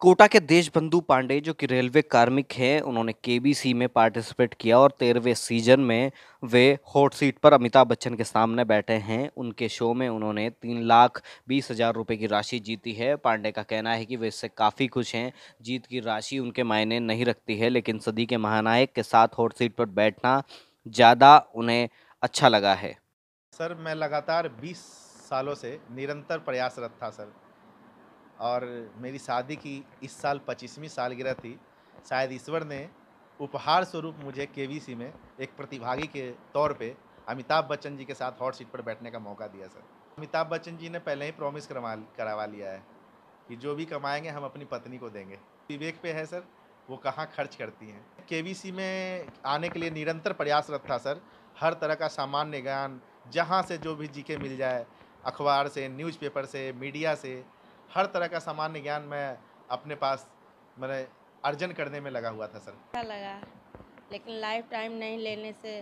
कोटा के देशबंधु पांडे जो कि रेलवे कार्मिक हैं उन्होंने केबीसी में पार्टिसिपेट किया और तेरहवें सीजन में वे हॉट सीट पर अमिताभ बच्चन के सामने बैठे हैं उनके शो में उन्होंने तीन लाख बीस हज़ार रुपये की राशि जीती है पांडे का कहना है कि वे इससे काफ़ी खुश हैं जीत की राशि उनके मायने नहीं रखती है लेकिन सदी के महानायक के साथ हॉट सीट पर बैठना ज़्यादा उन्हें अच्छा लगा है सर मैं लगातार बीस सालों से निरंतर प्रयासरत था सर और मेरी शादी की इस साल पच्चीसवीं सालगिरह थी शायद ईश्वर ने उपहार स्वरूप मुझे के में एक प्रतिभागी के तौर पे अमिताभ बच्चन जी के साथ हॉट सीट पर बैठने का मौका दिया सर अमिताभ बच्चन जी ने पहले ही प्रॉमिस करवा करवा लिया है कि जो भी कमाएंगे हम अपनी पत्नी को देंगे विवेक पे है सर वो कहाँ खर्च करती हैं के में आने के लिए निरंतर प्रयासरत था सर हर तरह का सामान्य ज्ञान जहाँ से जो भी जी मिल जाए अखबार से न्यूज़पेपर से मीडिया से हर तरह का सामान्य ज्ञान मैं अपने पास मैंने अर्जन करने में लगा हुआ था सर अच्छा लगा लेकिन लाइफ टाइम नहीं लेने से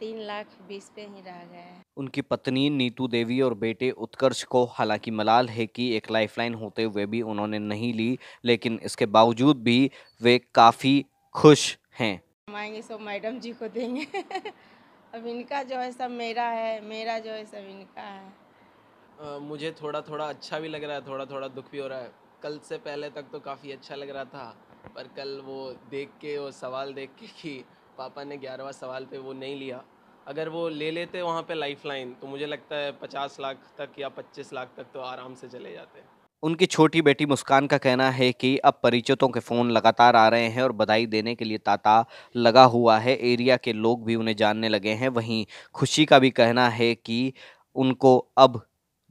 तीन लाख बीस पे ही रह गए उनकी पत्नी नीतू देवी और बेटे उत्कर्ष को हालांकि मलाल है कि एक लाइफलाइन होते हुए भी उन्होंने नहीं ली लेकिन इसके बावजूद भी वे काफ़ी खुश हैं कमाएंगे सो तो मैडम जी को देंगे अब इनका जो है सब मेरा है मेरा जो है सब इनका है आ, मुझे थोड़ा थोड़ा अच्छा भी लग रहा है थोड़ा थोड़ा दुख भी हो रहा है कल से पहले तक तो काफ़ी अच्छा लग रहा था पर कल वो देख के वो सवाल देख के कि पापा ने ग्यारहवा सवाल पे वो नहीं लिया अगर वो ले लेते वहाँ पे लाइफ लाइन तो मुझे लगता है पचास लाख तक या पच्चीस लाख तक तो आराम से चले जाते उनकी छोटी बेटी मुस्कान का कहना है कि अब परिचितों के फ़ोन लगातार आ रहे हैं और बधाई देने के लिए ताता लगा हुआ है एरिया के लोग भी उन्हें जानने लगे हैं वहीं खुशी का भी कहना है कि उनको अब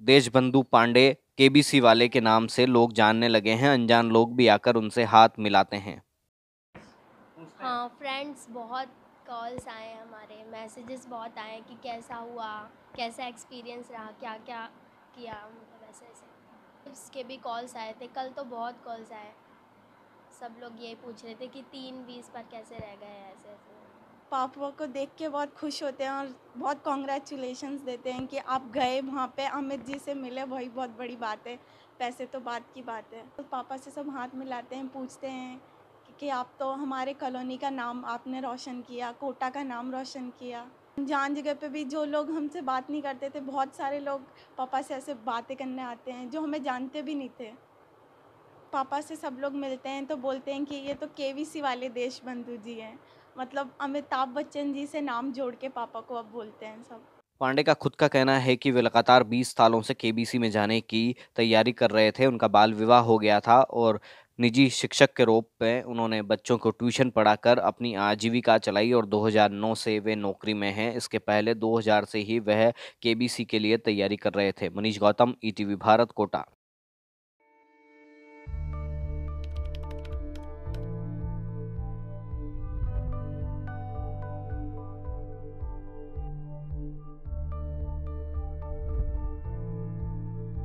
देशबंधु पांडे केबीसी वाले के नाम से लोग जानने लगे हैं अनजान लोग भी आकर उनसे हाथ मिलाते हैं हाँ फ्रेंड्स बहुत कॉल्स आए हमारे मैसेजेस बहुत आए कि कैसा हुआ कैसा एक्सपीरियंस रहा क्या क्या किया मतलब ऐसे ऐसे के भी कॉल्स आए थे कल तो बहुत कॉल्स आए सब लोग ये पूछ रहे थे कि तीन बीस पर कैसे रह गए ऐसे ऐसे पापा को देख के बहुत खुश होते हैं और बहुत कॉन्ग्रेचुलेशन देते हैं कि आप गए वहाँ पे अमित जी से मिले वही बहुत बड़ी बात है पैसे तो बात की बात है तो पापा से सब हाथ मिलाते हैं पूछते हैं कि आप तो हमारे कॉलोनी का नाम आपने रोशन किया कोटा का नाम रोशन किया जान जगह पे भी जो लोग हमसे बात नहीं करते थे बहुत सारे लोग पापा से ऐसे बातें करने आते हैं जो हमें जानते भी नहीं थे पापा से सब लोग मिलते हैं तो बोलते हैं कि ये तो केवीसी वाले देश बंधु जी हैं मतलब अमिताभ बच्चन जी से नाम जोड़ के पापा को अब बोलते हैं सब पांडे का खुद का कहना है कि वे लगातार 20 सालों से केबीसी में जाने की तैयारी कर रहे थे उनका बाल विवाह हो गया था और निजी शिक्षक के रूप में उन्होंने बच्चों को ट्यूशन पढ़ाकर अपनी आजीविका चलाई और 2009 से वे नौकरी में हैं इसके पहले 2000 से ही वह केबीसी के लिए तैयारी कर रहे थे मनीष गौतम ईटीवी भारत कोटा